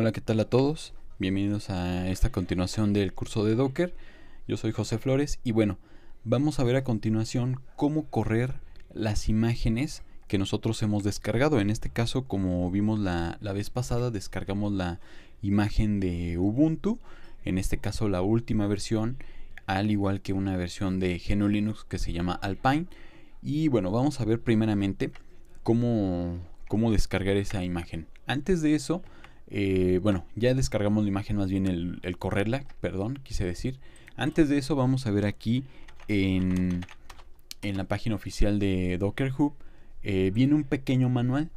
Hola, ¿qué tal a todos? Bienvenidos a esta continuación del curso de Docker. Yo soy José Flores y bueno, vamos a ver a continuación cómo correr las imágenes que nosotros hemos descargado. En este caso, como vimos la, la vez pasada, descargamos la imagen de Ubuntu, en este caso la última versión, al igual que una versión de Geno Linux que se llama Alpine. Y bueno, vamos a ver primeramente cómo, cómo descargar esa imagen. Antes de eso, eh, bueno, ya descargamos la imagen, más bien el, correrla, perdón, quise decir. Antes de eso vamos a ver aquí en, en la página oficial de Docker Hub eh, viene un pequeño manual.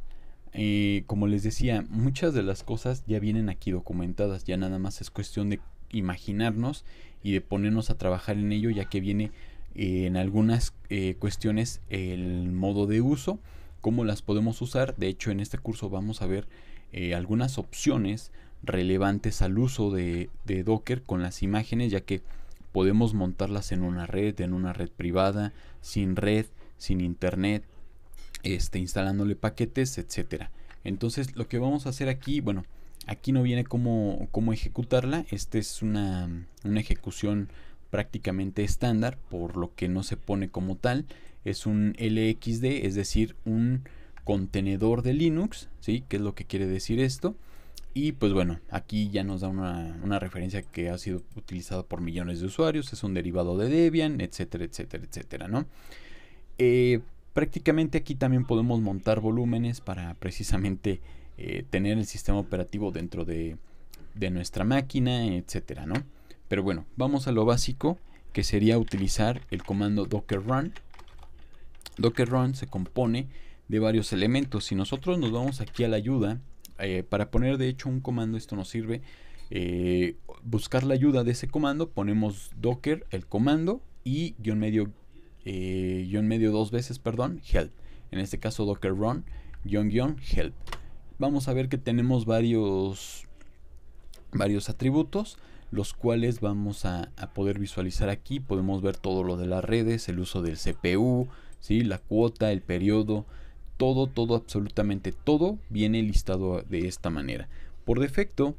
Eh, como les decía, muchas de las cosas ya vienen aquí documentadas, ya nada más es cuestión de imaginarnos y de ponernos a trabajar en ello, ya que viene en algunas cuestiones el modo de uso, cómo las podemos usar. De hecho, en este curso vamos a ver eh, algunas opciones relevantes al uso de, Docker con las imágenes, ya que podemos montarlas en una red, en una red privada, sin red, sin internet, este, instalándole paquetes, etcétera. Entonces lo que vamos a hacer aquí, bueno, aquí no viene cómo, cómo ejecutarla, esta es una ejecución prácticamente estándar, por lo que no se pone como tal, es un LXD, es decir, un contenedor de Linux, ¿sí? ¿Qué es lo que quiere decir esto? Y pues bueno, aquí ya nos da una, referencia que ha sido utilizada por millones de usuarios, es un derivado de Debian, etcétera, etcétera, etcétera, ¿no? Eh, prácticamente aquí también podemos montar volúmenes para precisamente eh, tener el sistema operativo dentro de, de nuestra máquina, etcétera, ¿no? Pero bueno, vamos a lo básico, que sería utilizar el comando docker run. Docker run se compone de varios elementos. Si nosotros nos vamos aquí a la ayuda, eh, para poner de hecho un comando, esto nos sirve. Eh, buscar la ayuda de ese comando, ponemos docker, el comando y guión medio, eh, guión medio dos veces, perdón, help. En este caso docker run, guión guión help. Vamos a ver que tenemos varios, varios atributos los cuales vamos a, poder visualizar aquí. Podemos ver todo lo de las redes, el uso del CPU, si la cuota, el periodo, todo, todo, absolutamente todo viene listado de esta manera. Por defecto,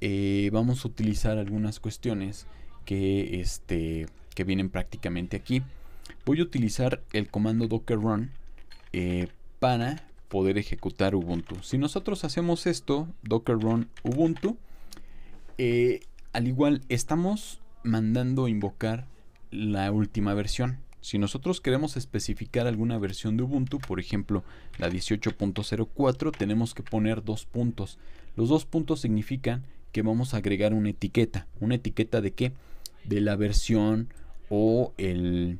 eh, vamos a utilizar algunas cuestiones que, este, que vienen prácticamente aquí. Voy a utilizar el comando docker run eh, para poder ejecutar Ubuntu. Si nosotros hacemos esto, docker run Ubuntu, eh, al igual estamos mandando invocar la última versión. Si nosotros queremos especificar alguna versión de Ubuntu, por ejemplo la 18.04, tenemos que poner dos puntos. Los dos puntos significan que vamos a agregar una etiqueta. ¿Una etiqueta de qué? De la versión o el,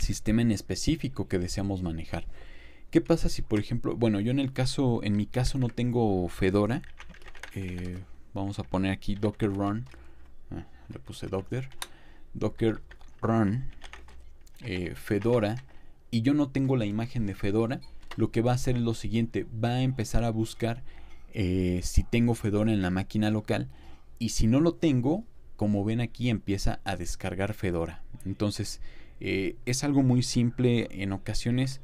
sistema en específico que deseamos manejar. ¿Qué pasa si, por ejemplo, bueno, yo en el caso, en mi caso no tengo Fedora. Eh, vamos a poner aquí Docker Run. Ah, le puse Docker. Docker Run eh, Fedora y yo no tengo la imagen de Fedora, lo que va a hacer es lo siguiente, va a empezar a buscar eh, si tengo Fedora en la máquina local y si no lo tengo, como ven aquí empieza a descargar Fedora. Entonces eh, es algo muy simple, en ocasiones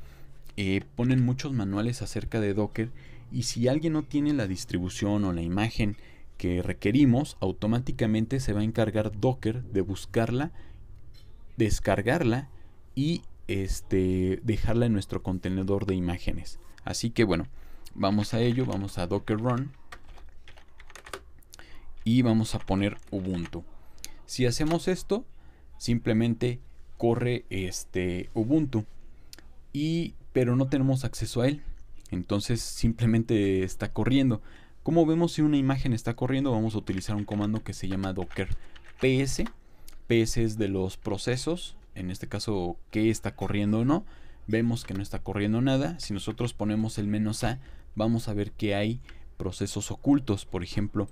ponen muchos manuales acerca de Docker y si alguien no tiene la distribución o la imagen que requerimos, automáticamente se va a encargar Docker de buscarla, descargarla y este, dejarla en nuestro contenedor de imágenes. Así que bueno, vamos a ello, vamos a Docker Run y vamos a poner Ubuntu. Si hacemos esto, simplemente corre este Ubuntu y pero no tenemos acceso a él. Entonces simplemente está corriendo. Como vemos si una imagen está corriendo, vamos a utilizar un comando que se llama docker ps. ps es de los procesos en este caso, qué está corriendo o no. Vemos que no está corriendo nada. Si nosotros ponemos el menos A, vamos a ver que hay procesos ocultos. Por ejemplo,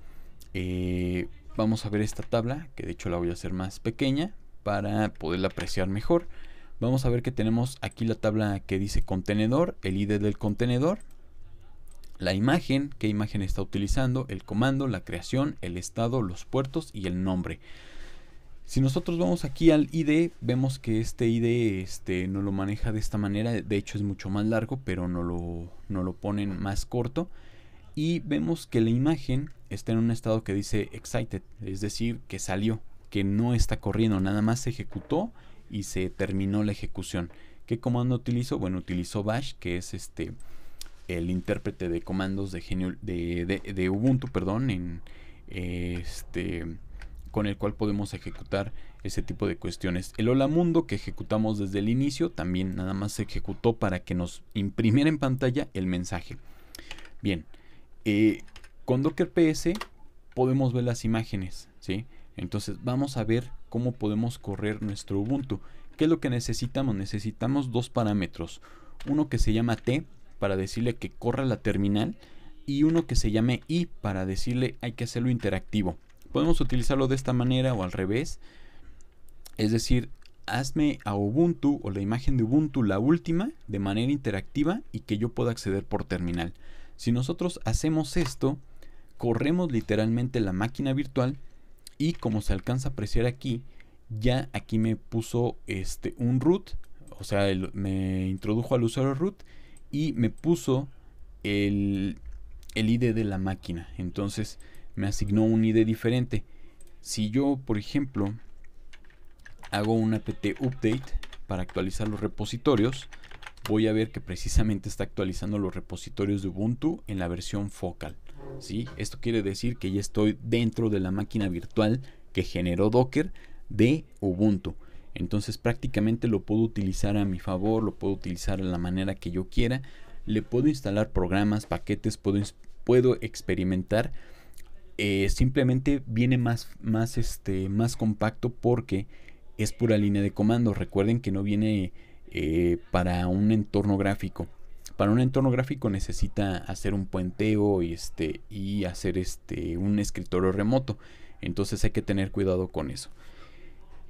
eh, vamos a ver esta tabla, que de hecho la voy a hacer más pequeña para poderla apreciar mejor. Vamos a ver que tenemos aquí la tabla que dice contenedor, el ID del contenedor, la imagen, qué imagen está utilizando, el comando, la creación, el estado, los puertos y el nombre. Si nosotros vamos aquí al ID, vemos que este ID este, no lo maneja de esta manera. De hecho es mucho más largo, pero no lo, no lo ponen más corto. Y vemos que la imagen está en un estado que dice excited, es decir, que salió, que no está corriendo, nada más se ejecutó y se terminó la ejecución. ¿Qué comando utilizo? Bueno, utilizó bash, que es este el intérprete de comandos de, de Ubuntu, perdón, en este con el cual podemos ejecutar ese tipo de cuestiones. El hola mundo que ejecutamos desde el inicio también nada más se ejecutó para que nos imprimiera en pantalla el mensaje. Bien, eh, con Docker PS podemos ver las imágenes, ¿sí? Entonces vamos a ver cómo podemos correr nuestro Ubuntu. ¿Qué es lo que necesitamos? Necesitamos dos parámetros. Uno que se llama T para decirle que corra la terminal y uno que se llame I para decirle hay que hacerlo interactivo. Podemos utilizarlo de esta manera o al revés. Es decir, hazme a Ubuntu o la imagen de Ubuntu la última de manera interactiva y que yo pueda acceder por terminal. Si nosotros hacemos esto, corremos literalmente la máquina virtual y como se alcanza a apreciar aquí, ya aquí me puso este un root, o sea, me introdujo al usuario root y me puso el, el ID de la máquina. Entonces, me asignó un ID diferente. Si yo, por ejemplo, hago un apt update para actualizar los repositorios, voy a ver que precisamente está actualizando los repositorios de Ubuntu en la versión focal. ¿sí? Esto quiere decir que ya estoy dentro de la máquina virtual que generó Docker de Ubuntu. Entonces prácticamente lo puedo utilizar a mi favor, lo puedo utilizar de la manera que yo quiera. Le puedo instalar programas, paquetes, puedo experimentar eh, simplemente viene más, más, este, más compacto porque es pura línea de comando. Recuerden que no viene eh, para un entorno gráfico. Para un entorno gráfico necesita hacer un puenteo y, este, y hacer este, un escritorio remoto. Entonces hay que tener cuidado con eso.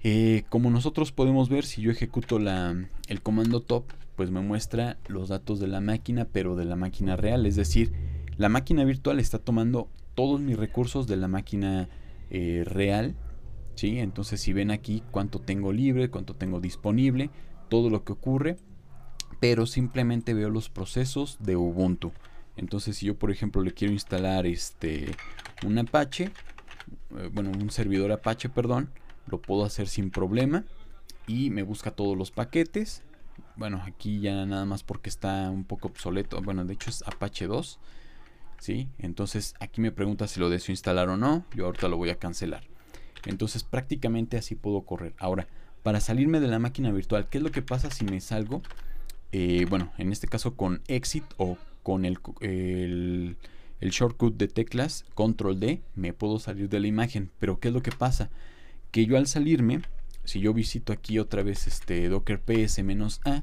Eh, como nosotros podemos ver, si yo ejecuto la, el comando top, pues me muestra los datos de la máquina, pero de la máquina real. Es decir, la máquina virtual está tomando todos mis recursos de la máquina eh, real. ¿sí? Entonces si ven aquí cuánto tengo libre, cuánto tengo disponible, todo lo que ocurre, pero simplemente veo los procesos de Ubuntu. Entonces si yo por ejemplo le quiero instalar este, un Apache, eh, bueno, un servidor Apache, perdón, lo puedo hacer sin problema y me busca todos los paquetes. Bueno, aquí ya nada más porque está un poco obsoleto. Bueno, de hecho es Apache 2. Entonces aquí me pregunta si lo deseo instalar o no, yo ahorita lo voy a cancelar. Entonces prácticamente así puedo correr. Ahora, para salirme de la máquina virtual, ¿qué es lo que pasa si me salgo? Eh, bueno, en este caso con exit o con el, el, el shortcut de teclas, control D, me puedo salir de la imagen. Pero ¿qué es lo que pasa? Que yo al salirme, si yo visito aquí otra vez este docker ps-a,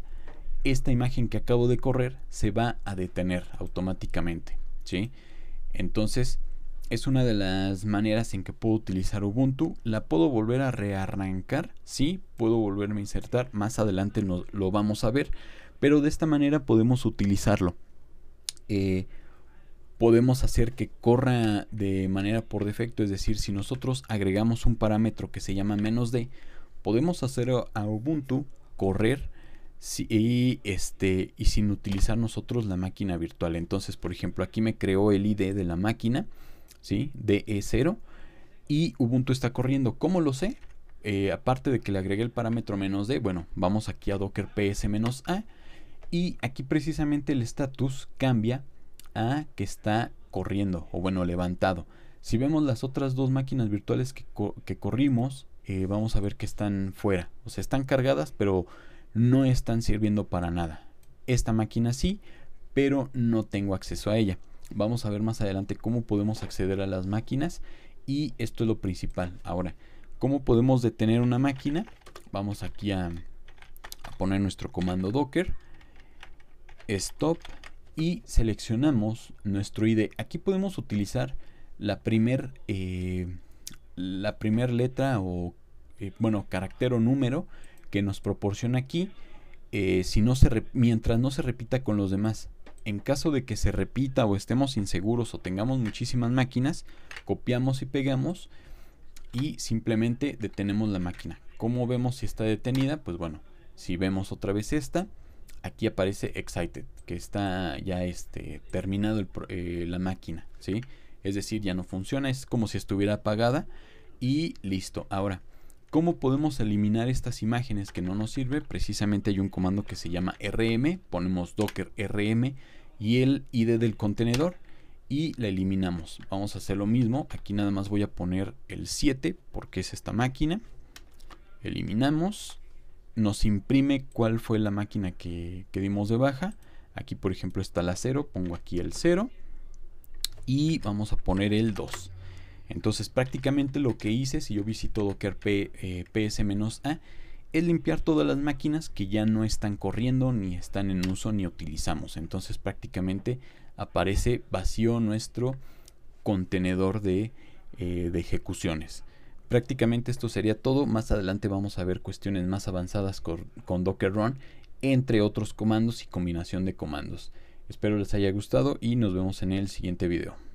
esta imagen que acabo de correr se va a detener automáticamente. Entonces, es una de las maneras en que puedo utilizar Ubuntu. La puedo volver a rearrancar, sí, puedo volverme a insertar. Más adelante lo vamos a ver, pero de esta manera podemos utilizarlo. Eh, podemos hacer que corra de manera por defecto, es decir, si nosotros agregamos un parámetro que se llama menos "-d", podemos hacer a Ubuntu correr y, este, y sin utilizar nosotros la máquina virtual. Entonces, por ejemplo, aquí me creó el ID de la máquina, ¿sí? DE0. Y Ubuntu está corriendo. ¿Cómo lo sé? Eh, aparte de que le agregué el parámetro menos D, bueno, vamos aquí a docker ps-a. Y aquí precisamente el status cambia a que está corriendo, o bueno, levantado. Si vemos las otras dos máquinas virtuales que, corrimos, eh, vamos a ver que están fuera. O sea, están cargadas, pero no están sirviendo para nada. Esta máquina sí, pero no tengo acceso a ella. Vamos a ver más adelante cómo podemos acceder a las máquinas y esto es lo principal. Ahora, ¿cómo podemos detener una máquina? Vamos aquí a, poner nuestro comando docker stop y seleccionamos nuestro ID. Aquí podemos utilizar la primer, eh, la primer letra o eh, bueno, carácter o número que nos proporciona aquí, eh, si no se mientras no se repita con los demás. En caso de que se repita o estemos inseguros o tengamos muchísimas máquinas, copiamos y pegamos y simplemente detenemos la máquina. ¿Cómo vemos si está detenida? Pues bueno, si vemos otra vez esta, aquí aparece excited, que está ya este, terminado eh, la máquina, ¿sí? Es decir, ya no funciona, es como si estuviera apagada y listo. Ahora, ¿Cómo podemos eliminar estas imágenes que no nos sirve? Precisamente hay un comando que se llama rm, ponemos docker rm y el id del contenedor y la eliminamos. Vamos a hacer lo mismo, aquí nada más voy a poner el 7 porque es esta máquina. Eliminamos, nos imprime cuál fue la máquina que, que dimos de baja. Aquí por ejemplo está la 0, pongo aquí el 0 y vamos a poner el 2. Entonces prácticamente lo que hice, si yo visito docker p, eh, ps-a, es limpiar todas las máquinas que ya no están corriendo, ni están en uso, ni utilizamos. Entonces prácticamente aparece vacío nuestro contenedor de, eh, ejecuciones. Prácticamente esto sería todo. Más adelante vamos a ver cuestiones más avanzadas con Docker Run, entre otros comandos y combinación de comandos. Espero les haya gustado y nos vemos en el siguiente video.